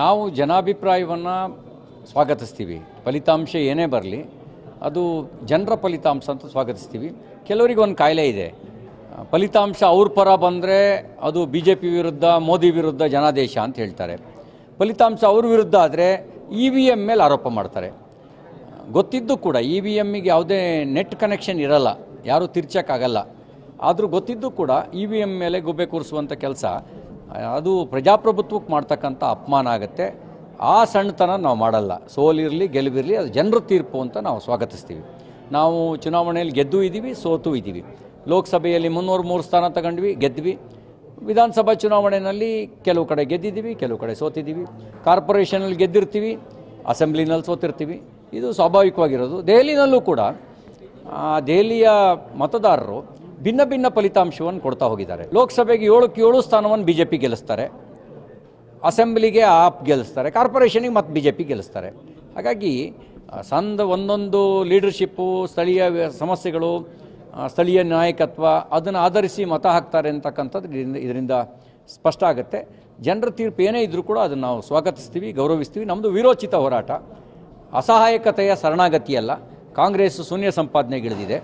ನಾವು ಜನಾಭಿಪ್ರಾಯವನ್ನು ಸ್ವಾಗತಿಸ್ತೀವಿ ಫಲಿತಾಂಶ ಏನೇ ಬರಲಿ ಅದು ಜನರ ಫಲಿತಾಂಶ ಅಂತ ಸ್ವಾಗತಿಸ್ತೀವಿ ಕೆಲವರಿಗೆ ಒಂದು ಕಾಯಿಲೆ ಇದೆ ಫಲಿತಾಂಶ ಅವ್ರ ಪರ ಬಂದರೆ ಅದು ಬಿ ಜೆ ಪಿ ವಿರುದ್ಧ ಮೋದಿ ವಿರುದ್ಧ ಜನಾದೇಶ ಅಂತ ಹೇಳ್ತಾರೆ ಫಲಿತಾಂಶ ಅವ್ರ ವಿರುದ್ಧ ಆದರೆ ಇ ವಿ ಎಮ್ ಮೇಲೆ ಆರೋಪ ಮಾಡ್ತಾರೆ ಗೊತ್ತಿದ್ದು ಕೂಡ ಇ ವಿ ಎಮ್ಮಿಗೆ ಯಾವುದೇ ನೆಟ್ ಕನೆಕ್ಷನ್ ಇರಲ್ಲ ಯಾರೂ ತಿರ್ಚೋಕ್ಕಾಗಲ್ಲ ಆದರೂ ಗೊತ್ತಿದ್ದು ಕೂಡ ಇ ವಿ ಎಮ್ ಮೇಲೆ ಗುಬ್ಬೆ ಕೂರಿಸುವಂಥ ಕೆಲಸ ಅದು ಪ್ರಜಾಪ್ರಭುತ್ವಕ್ಕೆ ಮಾಡ್ತಕ್ಕಂಥ ಅಪಮಾನ ಆಗುತ್ತೆ ಆ ಸಣ್ಣತನ ನಾವು ಮಾಡಲ್ಲ ಸೋಲಿರಲಿ ಗೆಲುವಿರಲಿ ಅದು ಜನರ ತೀರ್ಪು ಅಂತ ನಾವು ಸ್ವಾಗತಿಸ್ತೀವಿ ನಾವು ಚುನಾವಣೆಯಲ್ಲಿ ಗೆದ್ದು ಇದ್ದೀವಿ ಸೋತು ಇದ್ದೀವಿ ಲೋಕಸಭೆಯಲ್ಲಿ ಮುನ್ನೂರು ಮೂರು ಸ್ಥಾನ ತಗೊಂಡ್ವಿ ಗೆದ್ವಿ ವಿಧಾನಸಭಾ ಚುನಾವಣೆಯಲ್ಲಿ ಕೆಲವು ಕಡೆ ಗೆದ್ದಿದ್ದೀವಿ ಕೆಲವು ಕಡೆ ಸೋತಿದ್ದೀವಿ ಕಾರ್ಪೊರೇಷನಲ್ಲಿ ಗೆದ್ದಿರ್ತೀವಿ ಅಸೆಂಬ್ಲಿನಲ್ಲಿ ಸೋತಿರ್ತೀವಿ ಇದು ಸ್ವಾಭಾವಿಕವಾಗಿರೋದು ದೆಹಲಿನಲ್ಲೂ ಕೂಡ ದೆಹಲಿಯ ಮತದಾರರು ಭಿನ್ನ ಭಿನ್ನ ಫಲಿತಾಂಶವನ್ನು ಕೊಡ್ತಾ ಹೋಗಿದ್ದಾರೆ ಲೋಕಸಭೆಗೆ ಏಳಕ್ಕೆ ಏಳು ಸ್ಥಾನವನ್ನು ಬಿ ಜೆ ಪಿ ಗೆಲ್ಲಿಸ್ತಾರೆ ಅಸೆಂಬ್ಲಿಗೆ ಆಪ್ ಗೆಲ್ಲಿಸ್ತಾರೆ ಕಾರ್ಪೊರೇಷನಿಗೆ ಮತ್ತು ಬಿ ಜೆ ಪಿ ಗೆಲ್ಲಿಸ್ತಾರೆ ಹಾಗಾಗಿ ಸಂದ ಒಂದೊಂದು ಲೀಡರ್ಶಿಪ್ಪು ಸ್ಥಳೀಯ ಸಮಸ್ಯೆಗಳು ಸ್ಥಳೀಯ ನಾಯಕತ್ವ ಅದನ್ನು ಆಧರಿಸಿ ಮತ ಹಾಕ್ತಾರೆ ಅಂತಕ್ಕಂಥದ್ದು ಇದರಿಂದ ಇದರಿಂದ ಸ್ಪಷ್ಟ ಆಗುತ್ತೆ ಜನರ ತೀರ್ಪು ಏನೇ ಇದ್ದರೂ ಕೂಡ ಅದನ್ನು ನಾವು ಸ್ವಾಗತಿಸ್ತೀವಿ ಗೌರವಿಸ್ತೀವಿ ನಮ್ಮದು ವಿರೋಚಿತ ಹೋರಾಟ ಅಸಹಾಯಕತೆಯ ಶರಣಾಗತಿಯಲ್ಲ ಕಾಂಗ್ರೆಸ್ ಶೂನ್ಯ ಸಂಪಾದನೆಗಿಳಿದಿದೆ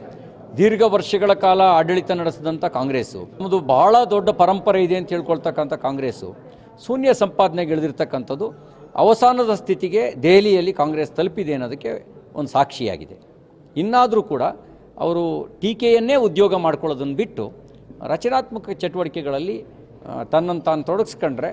ದೀರ್ಘ ವರ್ಷಗಳ ಕಾಲ ಆಡಳಿತ ನಡೆಸಿದಂಥ ಕಾಂಗ್ರೆಸ್ಸು ನಮ್ಮದು ಬಹಳ ದೊಡ್ಡ ಪರಂಪರೆ ಇದೆ ಅಂತ ಹೇಳ್ಕೊಳ್ತಕ್ಕಂಥ ಕಾಂಗ್ರೆಸ್ಸು ಶೂನ್ಯ ಸಂಪಾದನೆಗೆ ಇಳಿದಿರ್ತಕ್ಕಂಥದ್ದು ಅವಸಾನದ ಸ್ಥಿತಿಗೆ ದೆಹಲಿಯಲ್ಲಿ ಕಾಂಗ್ರೆಸ್ ತಲುಪಿದೆ ಅನ್ನೋದಕ್ಕೆ ಒಂದು ಸಾಕ್ಷಿಯಾಗಿದೆ ಇನ್ನಾದರೂ ಕೂಡ ಅವರು ಟೀಕೆಯನ್ನೇ ಉದ್ಯೋಗ ಮಾಡ್ಕೊಳ್ಳೋದನ್ನು ಬಿಟ್ಟು ರಚನಾತ್ಮಕ ಚಟುವಟಿಕೆಗಳಲ್ಲಿ ತನ್ನನ್ನು ತಾನು ತೊಡಗಿಸ್ಕೊಂಡ್ರೆ